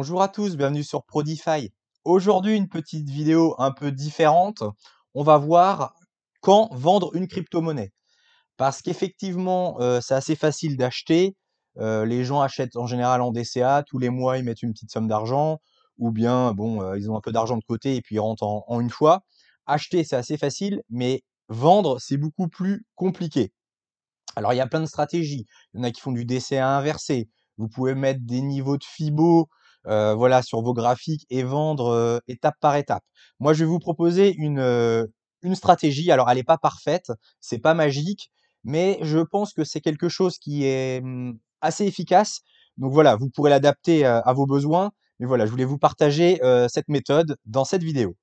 Bonjour à tous, bienvenue sur Prodify. Aujourd'hui, une petite vidéo un peu différente. On va voir quand vendre une crypto-monnaie. Parce qu'effectivement, euh, c'est assez facile d'acheter. Euh, les gens achètent en général en DCA. Tous les mois, ils mettent une petite somme d'argent. Ou bien, bon, euh, ils ont un peu d'argent de côté et puis ils rentrent en, en une fois. Acheter, c'est assez facile, mais vendre, c'est beaucoup plus compliqué. Alors, il y a plein de stratégies. Il y en a qui font du DCA inversé. Vous pouvez mettre des niveaux de FIBO euh, voilà, sur vos graphiques et vendre euh, étape par étape. Moi, je vais vous proposer une, euh, stratégie. Alors, elle n'est pas parfaite, c'est pas magique, mais je pense que c'est quelque chose qui est mmh, assez efficace. Donc voilà, vous pourrez l'adapter à vos besoins. Mais voilà, je voulais vous partager cette méthode dans cette vidéo.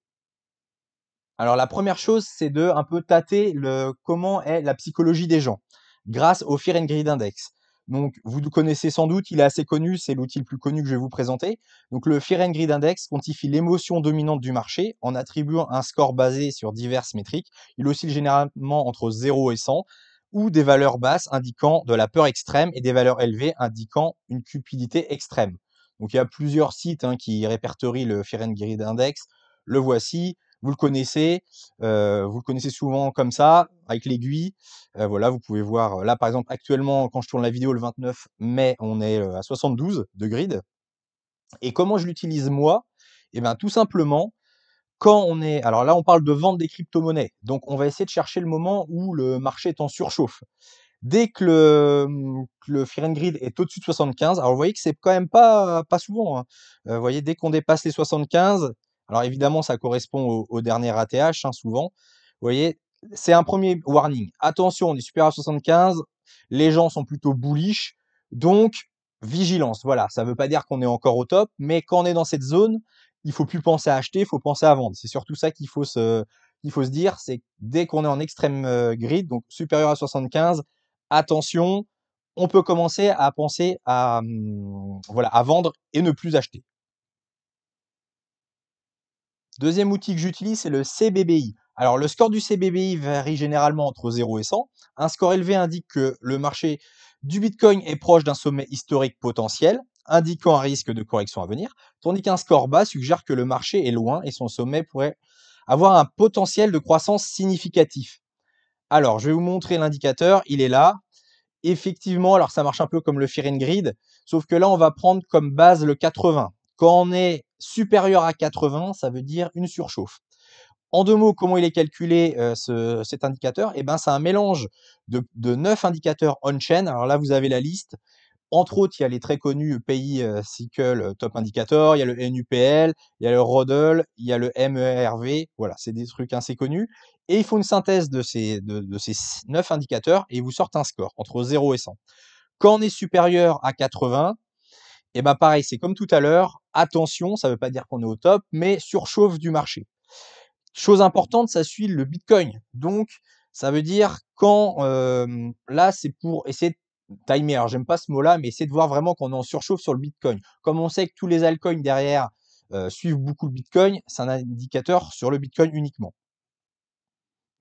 Alors la première chose, c'est de un peu tâter le comment est la psychologie des gens grâce au Fear and Greed Index. Donc, vous le connaissez sans doute, il est assez connu, c'est l'outil le plus connu que je vais vous présenter. Donc, le Fear and Index quantifie l'émotion dominante du marché en attribuant un score basé sur diverses métriques. Il oscille généralement entre 0 et 100, ou des valeurs basses indiquant de la peur extrême et des valeurs élevées indiquant une cupidité extrême. Donc, il y a plusieurs sites hein, qui répertorient le Fear Index. Le voici, vous le connaissez, euh, vous le connaissez souvent comme ça, avec l'aiguille. Euh, voilà, vous pouvez voir là par exemple actuellement quand je tourne la vidéo le 29 mai, on est euh, à 72 de grid. Et comment je l'utilise moi Eh bien tout simplement, quand on est, alors là on parle de vente des crypto-monnaies, donc on va essayer de chercher le moment où le marché est en surchauffe. Dès que le, mmh, que Grid est au-dessus de 75, alors vous voyez que c'est quand même pas, pas souvent. Hein. vous voyez, dès qu'on dépasse les 75, alors évidemment, ça correspond au, dernier ATH hein, souvent. Vous voyez, c'est un premier warning. Attention, on est supérieur à 75, les gens sont plutôt bullish, donc vigilance. Voilà, ça ne veut pas dire qu'on est encore au top, mais quand on est dans cette zone, il faut plus penser à acheter, il faut penser à vendre. C'est surtout ça qu'il faut se, faut se dire, c'est dès qu'on est en extrême euh, grid, donc supérieur à 75, attention, on peut commencer à penser à, hum, voilà, à vendre et ne plus acheter. Deuxième outil que j'utilise, c'est le CBBI. Alors le score du CBBI varie généralement entre 0 et 100. Un score élevé indique que le marché du Bitcoin est proche d'un sommet historique potentiel, indiquant un risque de correction à venir, tandis qu'un score bas suggère que le marché est loin et son sommet pourrait avoir un potentiel de croissance significatif. Alors, je vais vous montrer l'indicateur, il est là. Effectivement, alors ça marche un peu comme le Fear Grid, sauf que là, on va prendre comme base le 80. Quand on est supérieur à 80, ça veut dire une surchauffe. En deux mots, comment il est calculé euh, cet indicateur Eh ben, c'est un mélange de, neuf indicateurs on-chain. Alors là, vous avez la liste. Entre autres, il y a les très connus euh, Pays euh, Cycle Top Indicator, il y a le NUPL, il y a le RODL, il y a le MERV. Voilà, c'est des trucs assez connus. Et il faut une synthèse de ces, de, ces indicateurs et ils vous sortent un score entre 0 et 100. Quand on est supérieur à 80, et bah pareil, c'est comme tout à l'heure, attention, ça ne veut pas dire qu'on est au top, mais surchauffe du marché. Chose importante, ça suit le Bitcoin. Donc, ça veut dire quand là, c'est pour essayer de timer. j'aime pas ce mot-là, mais essayer de voir vraiment qu'on est en surchauffe sur le Bitcoin. Comme on sait que tous les altcoins derrière euh, suivent beaucoup le Bitcoin, c'est un indicateur sur le Bitcoin uniquement.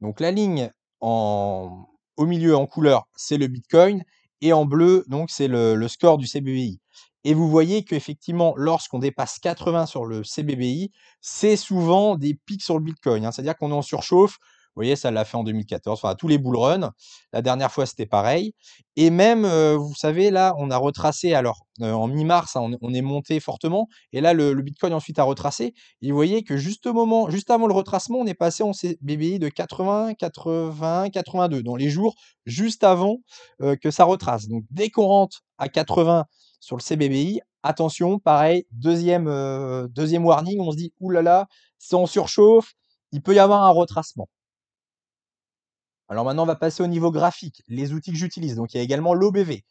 Donc, la ligne au milieu en couleur, c'est le Bitcoin. Et en bleu, donc c'est le, le, score du CBBI. Et vous voyez qu'effectivement, lorsqu'on dépasse 80 sur le CBBI, c'est souvent des pics sur le Bitcoin. Hein. C'est-à-dire qu'on est en surchauffe. Vous voyez, ça l'a fait en 2014. Enfin, tous les bull runs. La dernière fois, c'était pareil. Et même, euh, vous savez, là, on a retracé. Alors, euh, en mi-mars, hein, on, est monté fortement. Et là, le, Bitcoin ensuite a retracé. Et vous voyez que juste juste avant le retracement, on est passé en CBBI de 80, 80, 82 dans les jours juste avant euh, que ça retrace. Donc, dès qu'on rentre à 80 sur le CBBI. Attention, pareil, deuxième, euh, deuxième warning, on se dit, là, si on surchauffe, il peut y avoir un retracement. Alors maintenant, on va passer au niveau graphique, les outils que j'utilise. Donc il y a également l'OBV.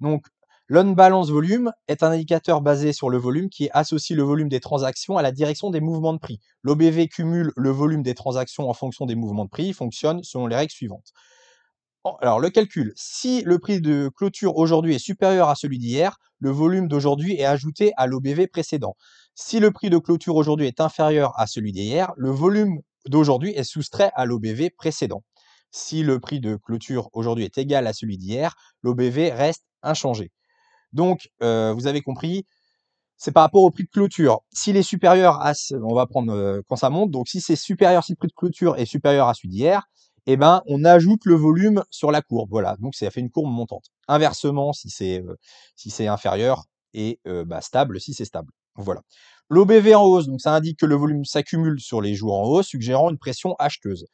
Donc l'on balance volume est un indicateur basé sur le volume qui associe le volume des transactions à la direction des mouvements de prix. L'OBV cumule le volume des transactions en fonction des mouvements de prix, il fonctionne selon les règles suivantes alors le calcul, si le prix de clôture aujourd'hui est supérieur à celui d'hier, le volume d'aujourd'hui est ajouté à l'OBV précédent. Si le prix de clôture aujourd'hui est inférieur à celui d'hier, le volume d'aujourd'hui est soustrait à l'OBV précédent. Si le prix de clôture aujourd'hui est égal à celui d'hier, l'OBV reste inchangé. Donc, euh, vous avez compris, c'est par rapport au prix de clôture. S'il est supérieur à, on va prendre euh, quand ça monte, donc si c'est supérieur, si le prix de clôture est supérieur à celui d'hier, eh ben, on ajoute le volume sur la courbe. Voilà, donc ça fait une courbe montante. Inversement, si c'est euh, si c'est inférieur, et euh, bah, stable si c'est stable. Voilà. L'OBV en hausse, donc ça indique que le volume s'accumule sur les jours en hausse, suggérant une pression acheteuse.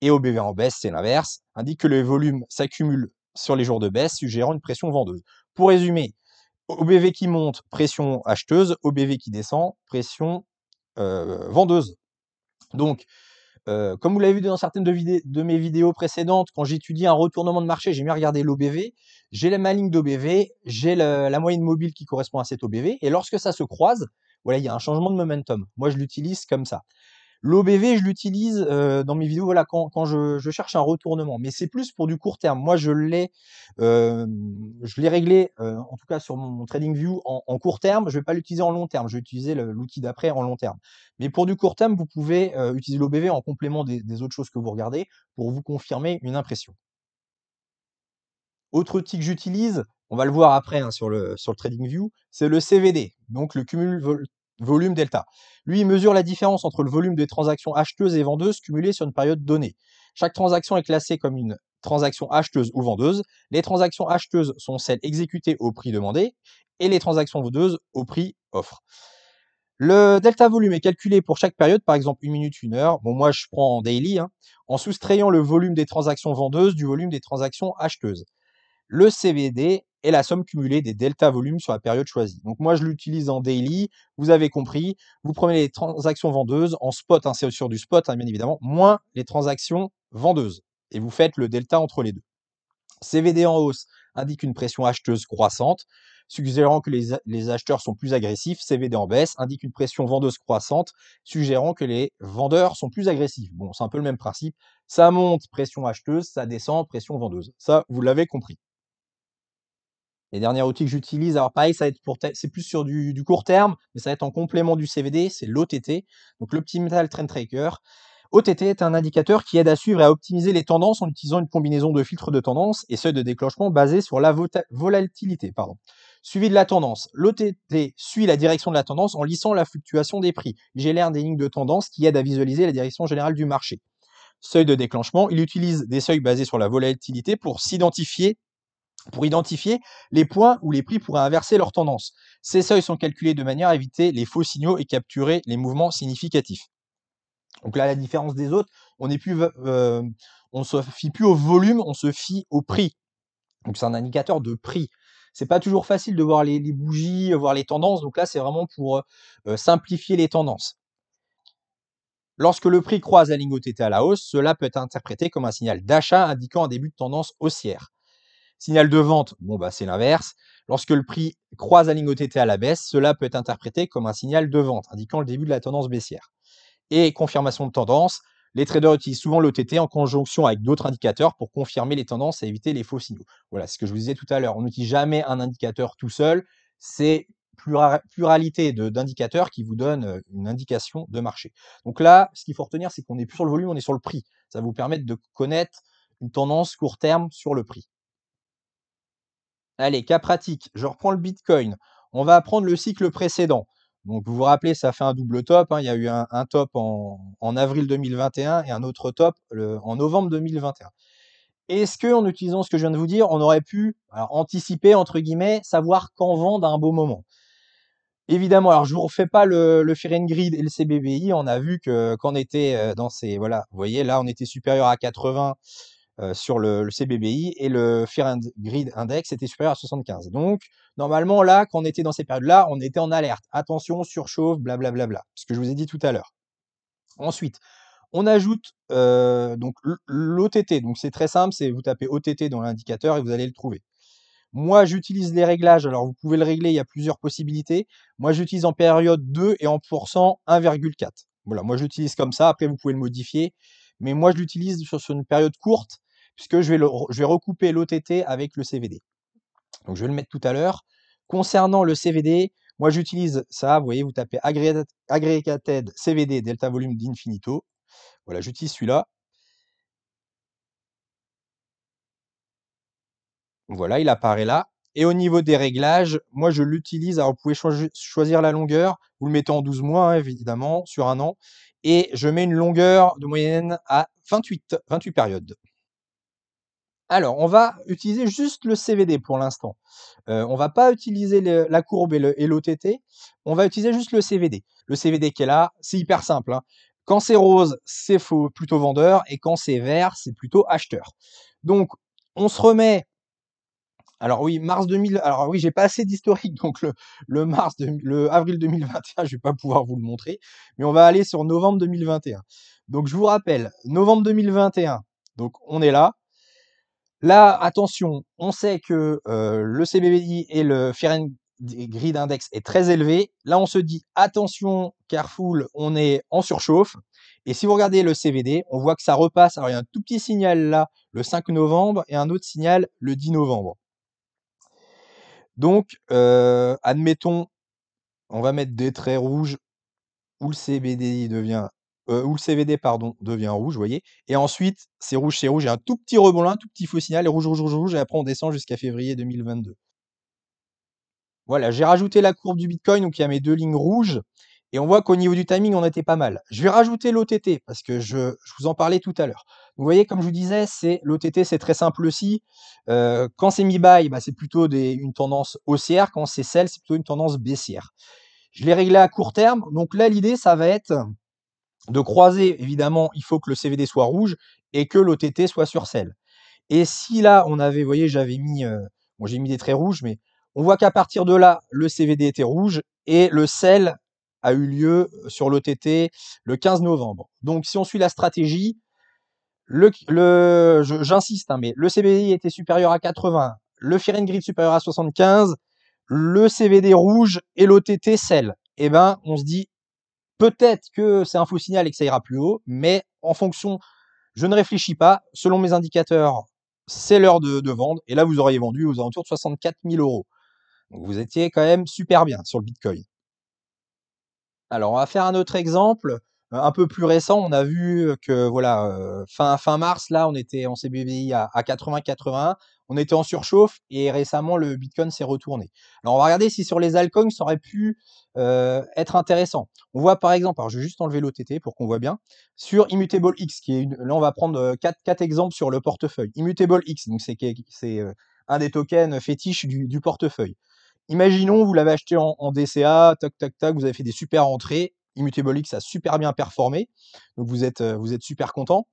Et OBV en baisse, c'est l'inverse, indique que le volume s'accumule sur les jours de baisse, suggérant une pression vendeuse. Pour résumer, OBV qui monte, pression acheteuse, OBV qui descend, pression euh, vendeuse. Donc, euh, comme vous l'avez vu dans certaines de, mes vidéos précédentes, quand j'étudie un retournement de marché, j'aime bien regarder l'OBV. J'ai ma ligne d'OBV, j'ai la moyenne mobile qui correspond à cet OBV. Et lorsque ça se croise, voilà, il y a un changement de momentum. Moi, je l'utilise comme ça. L'OBV, je l'utilise euh, dans mes vidéos voilà, quand, je, cherche un retournement, mais c'est plus pour du court terme. Moi, je l'ai euh, je l'ai réglé, euh, en tout cas sur mon, TradingView, en, court terme. Je ne vais pas l'utiliser en long terme, je vais utiliser l'outil d'après en long terme. Mais pour du court terme, vous pouvez utiliser l'OBV en complément des, autres choses que vous regardez pour vous confirmer une impression. Autre outil que j'utilise, on va le voir après hein, sur, le, sur le TradingView, c'est le CVD, donc le cumul volume delta. Lui, il mesure la différence entre le volume des transactions acheteuses et vendeuses cumulées sur une période donnée. Chaque transaction est classée comme une transaction acheteuse ou vendeuse. Les transactions acheteuses sont celles exécutées au prix demandé et les transactions vendeuses au prix offre. Le delta volume est calculé pour chaque période, par exemple une minute, une heure. Bon, moi, je prends en daily, hein, en soustrayant le volume des transactions vendeuses du volume des transactions acheteuses le CVD est la somme cumulée des delta volumes sur la période choisie. Donc moi, je l'utilise en daily, vous avez compris. Vous prenez les transactions vendeuses en spot, hein, c'est sur du spot, hein, bien évidemment, moins les transactions vendeuses. Et vous faites le delta entre les deux. CVD en hausse indique une pression acheteuse croissante, suggérant que les acheteurs sont plus agressifs. CVD en baisse indique une pression vendeuse croissante, suggérant que les vendeurs sont plus agressifs. Bon, c'est un peu le même principe. Ça monte, pression acheteuse, ça descend, pression vendeuse. Ça, vous l'avez compris. Les derniers outils que j'utilise, alors pareil, ça être pour c'est plus sur du, court terme, mais ça va être en complément du CVD, c'est l'OTT, donc l'Optimal Trend Tracker. OTT est un indicateur qui aide à suivre et à optimiser les tendances en utilisant une combinaison de filtres de tendance et ceux de déclenchement basés sur la volatilité. Pardon. Suivi de la tendance. L'OTT suit la direction de la tendance en lissant la fluctuation des prix. J'ai l'air des lignes de tendance qui aident à visualiser la direction générale du marché. Seuil de déclenchement. Il utilise des seuils basés sur la volatilité pour s'identifier pour identifier les points où les prix pourraient inverser leur tendance. Ces seuils sont calculés de manière à éviter les faux signaux et capturer les mouvements significatifs. Donc là, la différence des autres, on euh, ne se fie plus au volume, on se fie au prix. Donc c'est un indicateur de prix. C'est pas toujours facile de voir les, bougies, euh, voir les tendances. Donc là, c'est vraiment pour euh, simplifier les tendances. Lorsque le prix croise la ligne OTT à la hausse, cela peut être interprété comme un signal d'achat indiquant un début de tendance haussière. Signal de vente, bon, bah, c'est l'inverse. Lorsque le prix croise la ligne OTT à la baisse, cela peut être interprété comme un signal de vente, indiquant le début de la tendance baissière. Et confirmation de tendance, les traders utilisent souvent l'OTT en conjonction avec d'autres indicateurs pour confirmer les tendances et éviter les faux signaux. Voilà, ce que je vous disais tout à l'heure. On n'utilise jamais un indicateur tout seul. C'est pluralité d'indicateurs qui vous donnent euh, une indication de marché. Donc là, ce qu'il faut retenir, c'est qu'on n'est plus sur le volume, on est sur le prix. Ça va vous permettre de connaître une tendance court terme sur le prix. Allez, cas pratique, je reprends le Bitcoin. On va apprendre le cycle précédent. Donc vous vous rappelez, ça fait un double top. Hein. Il y a eu un, top en, avril 2021 et un autre top en novembre 2021. Est-ce que, en utilisant ce que je viens de vous dire, on aurait pu anticiper entre guillemets, savoir quand vendre à un beau moment Évidemment, alors je vous refais pas le, le et le CBBI. On a vu que quand on était euh, dans ces voilà, vous voyez là, on était supérieur à 80. Euh, sur le, CBBI et le Fear Grid Index était supérieur à 75. Donc, normalement, là, quand on était dans ces périodes-là, on était en alerte. Attention, surchauffe, blablabla, bla, ce que je vous ai dit tout à l'heure. Ensuite, on ajoute euh, donc l'OTT. Donc, c'est très simple, c'est vous tapez OTT dans l'indicateur et vous allez le trouver. Moi, j'utilise les réglages. Alors, vous pouvez le régler, il y a plusieurs possibilités. Moi, j'utilise en période 2 et en pourcent 1,4. Voilà, moi, j'utilise comme ça. Après, vous pouvez le modifier. Mais moi, je l'utilise sur une période courte puisque je vais, recouper l'OTT avec le CVD. Donc je vais le mettre tout à l'heure. Concernant le CVD, moi j'utilise ça, vous voyez, vous tapez Aggregated CVD Delta Volume d'Infinito. Voilà, j'utilise celui-là. Voilà, il apparaît là. Et au niveau des réglages, moi je l'utilise, alors vous pouvez choisir la longueur, vous le mettez en 12 mois hein, évidemment, sur un an, et je mets une longueur de moyenne à 28, 28 périodes. Alors, on va utiliser juste le CVD pour l'instant. Euh, on ne va pas utiliser la courbe et l'OTT. On va utiliser juste le CVD. Le CVD qui est là, c'est hyper simple. Hein. Quand c'est rose, c'est plutôt vendeur. Et quand c'est vert, c'est plutôt acheteur. Donc, on se remet alors oui, mars 2000. Alors oui, j'ai pas assez d'historique, donc le, mars, le avril 2021, je vais pas pouvoir vous le montrer, mais on va aller sur novembre 2021. Donc je vous rappelle, novembre 2021. Donc on est là. Là, attention, on sait que euh, le CBDI et le Firen Grid Index est très élevé. Là, on se dit attention, car on est en surchauffe. Et si vous regardez le CVD, on voit que ça repasse. Alors, il y a un tout petit signal là, le 5 novembre, et un autre signal le 10 novembre. Donc, euh, admettons, on va mettre des traits rouges où le CBDI devient euh, où le CVD pardon devient rouge, vous voyez. Et ensuite, c'est rouge, c'est rouge, a un tout petit rebond un tout petit faux signal, et rouge, rouge, rouge, rouge, et après on descend jusqu'à février 2022. Voilà, j'ai rajouté la courbe du Bitcoin, donc il y a mes deux lignes rouges, et on voit qu'au niveau du timing, on était pas mal. Je vais rajouter l'OTT, parce que je, vous en parlais tout à l'heure. Vous voyez, comme je vous disais, c'est l'OTT, c'est très simple aussi. Euh, quand c'est mi-buy, bah, c'est plutôt une tendance haussière. Quand c'est sell, c'est plutôt une tendance baissière. Je l'ai réglé à court terme. Donc là, l'idée, ça va être de croiser, évidemment, il faut que le CVD soit rouge et que l'OTT soit sur sel. Et si là, on avait, vous voyez, j'avais mis, euh, j'ai mis des traits rouges, mais on voit qu'à partir de là, le CVD était rouge et le sel a eu lieu euh, sur l'OTT le 15 novembre. Donc, si on suit la stratégie, le, le j'insiste, hein, mais le CVD était supérieur à 80, le Firen Grid supérieur à 75, le CVD rouge et l'OTT sel. Eh ben, on se dit, Peut-être que c'est un faux signal et que ça ira plus haut, mais en fonction, je ne réfléchis pas. Selon mes indicateurs, c'est l'heure de, vendre. Et là, vous auriez vendu aux alentours de 64 000 euros. vous étiez quand même super bien sur le Bitcoin. Alors, on va faire un autre exemple euh, un peu plus récent. On a vu que voilà euh, fin fin mars, là, on était, en CBBI à, à 80-81 on était en surchauffe et récemment le Bitcoin s'est retourné. Alors on va regarder si sur les altcoins ça aurait pu euh, être intéressant. On voit par exemple, alors je vais juste enlever l'OTT pour qu'on voit bien, sur Immutable X, qui est là on va prendre euh, quatre, exemples sur le portefeuille. Immutable X, donc c'est, euh, un des tokens fétiches du, portefeuille. Imaginons, vous l'avez acheté en, DCA, tac, tac, tac, vous avez fait des super entrées, Immutable X a super bien performé, donc vous êtes, vous êtes super content.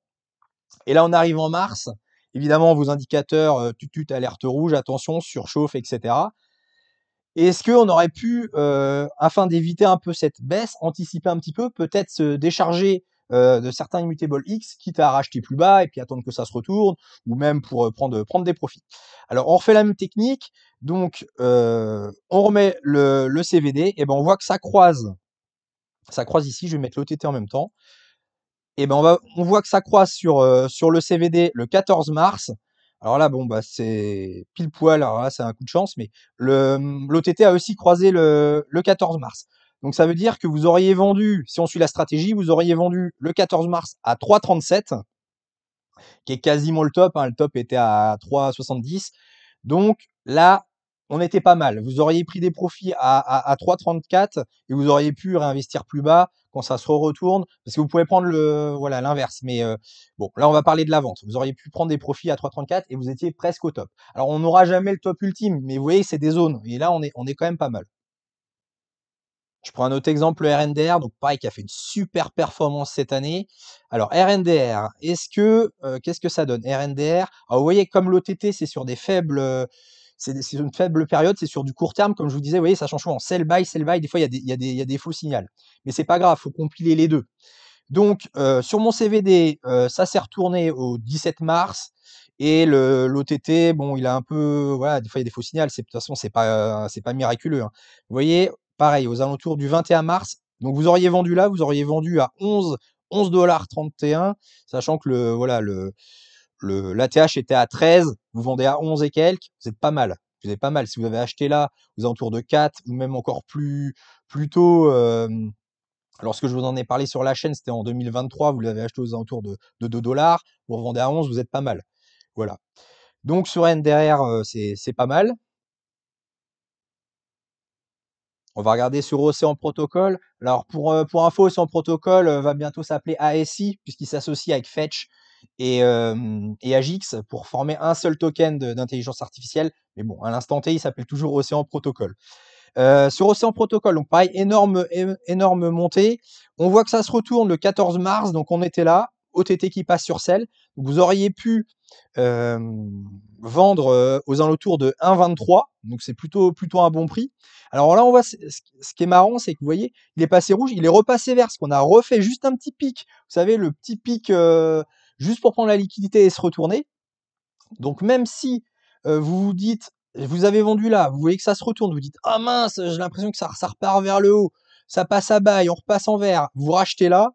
Et là, on arrive en mars, évidemment vos indicateurs, alerte rouge, attention, surchauffe, etc. est-ce qu'on aurait pu, afin d'éviter un peu cette baisse, anticiper un petit peu, peut-être se décharger de certains immutables X, quitte à racheter plus bas et puis attendre que ça se retourne, ou même pour prendre, des profits. Alors on refait la même technique, donc on remet le, CVD, et ben on voit que ça croise. Ça croise ici, je vais mettre l'OTT en même temps. Ben, on, voit que ça croise sur, euh, sur le CVD le 14 mars. Alors là, bon, bah, c'est pile poil, alors là, c'est un coup de chance, mais hum, l'OTT a aussi croisé le, 14 mars. Donc ça veut dire que vous auriez vendu, si on suit la stratégie, vous auriez vendu le 14 mars à 3,37, qui est quasiment le top. Hein. le top était à 3,70. Donc là, on était pas mal. Vous auriez pris des profits à, 3,34 et vous auriez pu réinvestir plus bas quand ça se retourne, parce que vous pouvez prendre le voilà l'inverse. Mais euh, bon, là on va parler de la vente. Vous auriez pu prendre des profits à 3,34 et vous étiez presque au top. Alors on n'aura jamais le top ultime, mais vous voyez c'est des zones et là on est on est quand même pas mal. Je prends un autre exemple, le RNDR, donc pareil, qui a fait une super performance cette année. Alors, RNDR, est-ce que, euh, qu'est-ce que ça donne RNDR, vous voyez, comme l'OTT, c'est sur des faibles, euh, c'est une faible période, c'est sur du court terme, comme je vous disais, vous voyez, ça change souvent. Sell buy, sell buy, des fois il y, a des, faux signaux. Mais c'est pas grave, faut compiler les deux. Donc euh, sur mon CVD, euh, ça s'est retourné au 17 mars. Et l'OTT, bon, il a un peu, voilà, des fois il y a des faux signaux. De toute façon, c'est pas, pas miraculeux. Hein. Vous voyez, pareil, aux alentours du 21 mars. Donc vous auriez vendu là, vous auriez vendu à 11 11 dollars 31, sachant que le voilà le le, l'ATH était à 13, vous vendez à 11 et quelques, vous êtes pas mal. Vous êtes pas mal. Si vous avez acheté là, aux alentours de 4, ou même encore plus, plus tôt, euh, lorsque je vous en ai parlé sur la chaîne, c'était en 2023, vous l'avez acheté aux alentours de, 2 dollars, vous revendez à 11, vous êtes pas mal. Voilà. Donc sur NDR, euh, c'est, pas mal. On va regarder sur Océan protocole, Alors pour, euh, pour info, Océan Protocol va bientôt s'appeler ASI, puisqu'il s'associe avec Fetch et, euh, pour former un seul token d'intelligence artificielle. Mais bon, à l'instant T, il s'appelle toujours Océan Protocol. Euh, sur Océan Protocol, donc pareil, énorme, énorme montée. On voit que ça se retourne le 14 mars, donc on était là. OTT qui passe sur celle. Vous auriez pu vendre euh, aux alentours de 1,23, donc c'est plutôt, plutôt un bon prix. Alors là, on voit ce, qui est marrant, c'est que vous voyez, il est passé rouge, il est repassé vert, ce qu'on a refait juste un petit pic. Vous savez, le petit pic euh, juste pour prendre la liquidité et se retourner. Donc même si euh, vous vous dites, vous avez vendu là, vous voyez que ça se retourne, vous dites, ah mince, j'ai l'impression que ça, ça, repart vers le haut, ça passe à bail, on repasse en vert, vous rachetez là,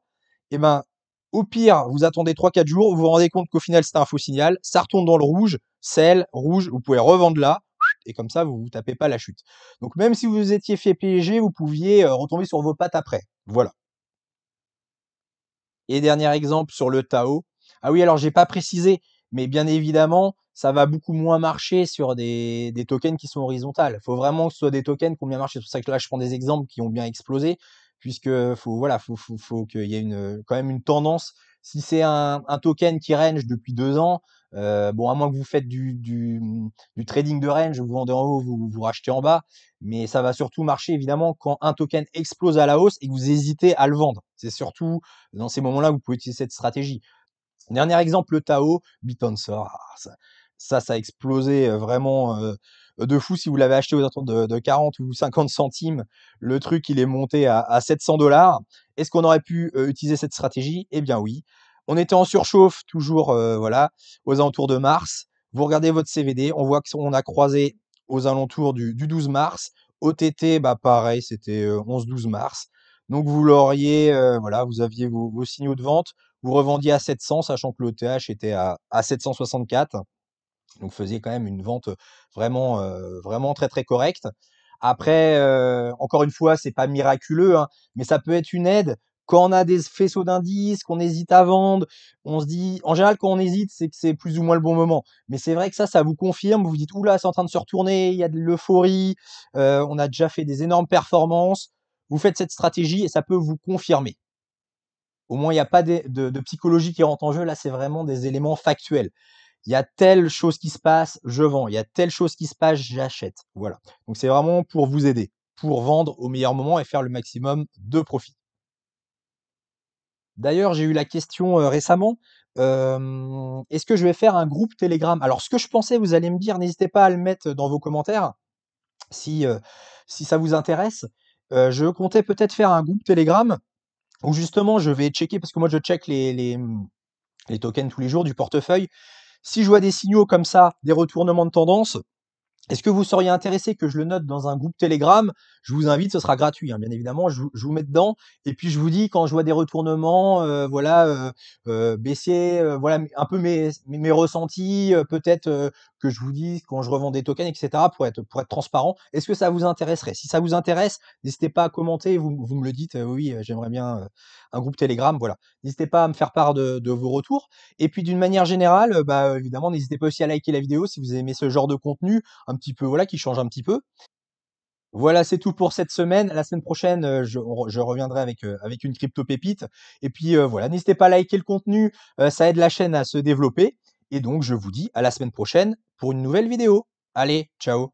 et ben au pire, vous attendez 3-4 jours, vous vous rendez compte qu'au final c'est un faux signal, ça retourne dans le rouge, sel, rouge, vous pouvez revendre là, et comme ça vous vous tapez pas la chute. Donc même si vous étiez fait piéger, vous pouviez euh, retomber sur vos pattes après. Voilà. Et dernier exemple sur le Tao. Ah oui, alors j'ai pas précisé, mais bien évidemment, ça va beaucoup moins marcher sur des, tokens qui sont horizontales. Il faut vraiment que ce soit des tokens qui ont bien marché. C'est pour ça que là, je prends des exemples qui ont bien explosé, puisque faut, voilà, faut, qu'il y ait une, quand même une tendance. Si c'est un, token qui range depuis deux ans, euh, bon, à moins que vous faites du, trading de range, vous vendez en haut, vous, vous rachetez en bas, mais ça va surtout marcher évidemment quand un token explose à la hausse et que vous hésitez à le vendre. C'est surtout dans ces moments-là que vous pouvez utiliser cette stratégie. Dernier exemple, le Tao, Bitonsor. Ah, ça, ça a explosé euh, vraiment euh, de fou. Si vous l'avez acheté aux alentours de, 40 ou 50 centimes, le truc, il est monté à, 700 dollars. Est-ce qu'on aurait pu euh, utiliser cette stratégie Eh bien oui. On était en surchauffe, toujours voilà, aux alentours de mars. Vous regardez votre CVD, on voit qu'on a croisé aux alentours du, 12 mars. OTT, bah pareil, c'était 11-12 mars. Donc vous l'auriez, voilà, vous aviez vos signaux de vente vous revendiez à 700, sachant que l'OTH e était à, 764. Donc faisiez quand même une vente vraiment, vraiment très très correcte. Après, encore une fois, c'est pas miraculeux, hein, mais ça peut être une aide. Quand on a des faisceaux d'indices, qu'on hésite à vendre, on se dit, en général, quand on hésite, c'est que c'est plus ou moins le bon moment. Mais c'est vrai que ça, ça vous confirme. Vous vous dites, oula, c'est en train de se retourner, il y a de l'euphorie, on a déjà fait des énormes performances. Vous faites cette stratégie et ça peut vous confirmer. Au moins, il n'y a pas de, psychologie qui rentre en jeu. Là, c'est vraiment des éléments factuels. Il y a telle chose qui se passe, je vends. Il y a telle chose qui se passe, j'achète. Voilà. Donc, c'est vraiment pour vous aider, pour vendre au meilleur moment et faire le maximum de profit. D'ailleurs, j'ai eu la question euh, récemment. Est-ce que je vais faire un groupe Telegram Alors, ce que je pensais, vous allez me dire, n'hésitez pas à le mettre dans vos commentaires si euh, ça vous intéresse. Euh, je comptais peut-être faire un groupe Telegram donc justement, je vais checker, parce que moi je check les, les, mmh, les tokens tous les jours du portefeuille. Si je vois des signaux comme ça, des retournements de tendance, est-ce que vous seriez intéressé que je le note dans un groupe Telegram Je vous invite, ce sera gratuit, hein, bien évidemment. Je, vous mets dedans et puis je vous dis quand je vois des retournements, euh, voilà, euh, euh baisser, euh, voilà, un peu mes, mes, ressentis, peut-être que je vous dis quand je revends des tokens, etc. pour être pour être transparent. Est-ce que ça vous intéresserait Si ça vous intéresse, n'hésitez pas à commenter. Vous, me le dites. oui, j'aimerais bien un groupe Telegram. Voilà. N'hésitez pas à me faire part de, vos retours. Et puis d'une manière générale, bah, évidemment, n'hésitez pas aussi à liker la vidéo si vous aimez ce genre de contenu petit peu, voilà, qui change un petit peu. Voilà, c'est tout pour cette semaine. La semaine prochaine, euh, je, reviendrai avec, euh, avec une crypto pépite. Et puis euh, voilà, n'hésitez pas à liker le contenu, ça aide la chaîne à se développer. Et donc, je vous dis à la semaine prochaine pour une nouvelle vidéo. Allez, ciao